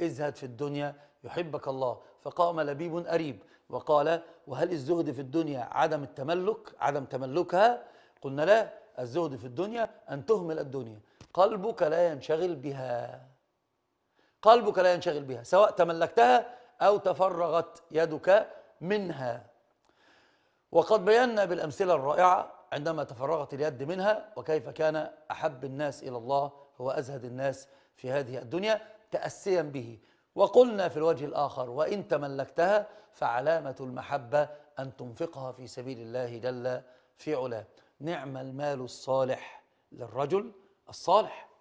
ازهد في الدنيا يحبك الله فقام لبيب أريب وقال وهل الزهد في الدنيا عدم التملك عدم تملكها قلنا لا الزهد في الدنيا أن تهمل الدنيا قلبك لا ينشغل بها قلبك لا ينشغل بها سواء تملكتها أو تفرغت يدك منها وقد بينا بالأمثلة الرائعة عندما تفرغت اليد منها وكيف كان أحب الناس إلى الله هو أزهد الناس في هذه الدنيا تأسيا به وقلنا في الوجه الآخر وإن تملكتها فعلامة المحبة أن تنفقها في سبيل الله جل في علاه نعم المال الصالح للرجل الصالح